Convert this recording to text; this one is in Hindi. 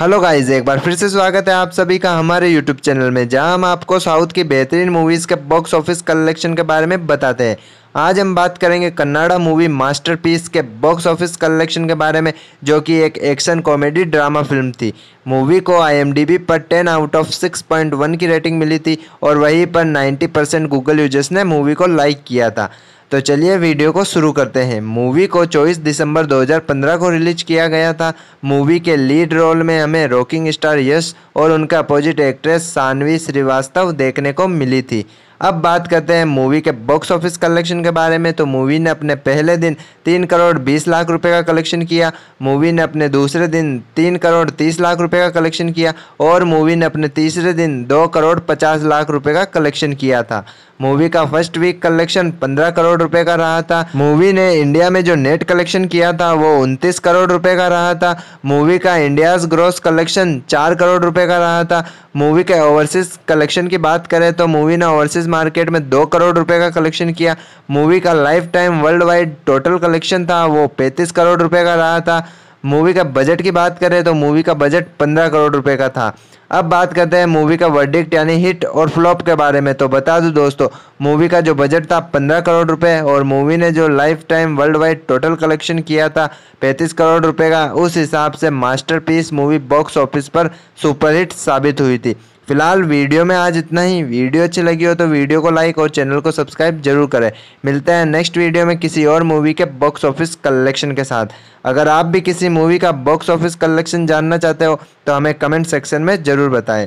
हेलो गाइज एक बार फिर से स्वागत है आप सभी का हमारे यूट्यूब चैनल में जहां हम आपको साउथ की बेहतरीन मूवीज़ के बॉक्स ऑफिस कलेक्शन के बारे में बताते हैं आज हम बात करेंगे कन्नाडा मूवी मास्टरपीस के बॉक्स ऑफिस कलेक्शन के बारे में जो कि एक एक्शन कॉमेडी ड्रामा फिल्म थी मूवी को आईएमडीबी पर 10 आउट ऑफ 6.1 की रेटिंग मिली थी और वहीं पर 90 परसेंट गूगल यूजर्स ने मूवी को लाइक किया था तो चलिए वीडियो को शुरू करते हैं मूवी को 24 दिसंबर 2015 को रिलीज किया गया था मूवी के लीड रोल में हमें रॉकिंग स्टार यश और उनका अपोजिट एक्ट्रेस सानवी श्रीवास्तव देखने को मिली थी अब बात करते हैं मूवी के बॉक्स ऑफिस कलेक्शन के बारे में तो मूवी ने अपने पहले दिन तीन करोड़ बीस लाख रुपए का कलेक्शन किया मूवी ने अपने दूसरे दिन तीन करोड़ तीस लाख रुपए का कलेक्शन किया और मूवी ने अपने तीसरे दिन दो करोड़ पचास लाख रुपए का कलेक्शन किया था मूवी का फर्स्ट वीक कलेक्शन पंद्रह करोड़ रुपए का रहा था मूवी ने इंडिया में जो नेट कलेक्शन किया था वो उनतीस करोड़ रुपए का रहा था मूवी का इंडियाज ग्रोस कलेक्शन चार करोड़ रुपए का रहा था मूवी के ओवरसीज कलेक्शन की बात करें तो मूवी ने ओवरसीज मार्केट में दो करोड़ रुपए का कलेक्शन किया मूवी का lifetime worldwide total collection था वो पैंतीस करोड़ रुपए का रहा था मूवी का बजट की बात करें तो मूवी का बजट पंद्रह करोड़ रुपए का था अब बात करते हैं मूवी का वर्डिक्ट यानी हिट और फ्लॉप के बारे में तो बता दूं दोस्तों मूवी का जो बजट था पंद्रह करोड़ रुपए और मूवी ने जो lifetime worldwide total collection किया था पैंतीस करोड़ रुपए का उस हिसाब से मास्टरपीस मूवी बॉक्स ऑफिस पर सुपरहिट साबित हुई थी फिलहाल वीडियो में आज इतना ही वीडियो अच्छी लगी हो तो वीडियो को लाइक और चैनल को सब्सक्राइब जरूर करें मिलते हैं नेक्स्ट वीडियो में किसी और मूवी के बॉक्स ऑफिस कलेक्शन के साथ अगर आप भी किसी मूवी का बॉक्स ऑफिस कलेक्शन जानना चाहते हो तो हमें कमेंट सेक्शन में ज़रूर बताएं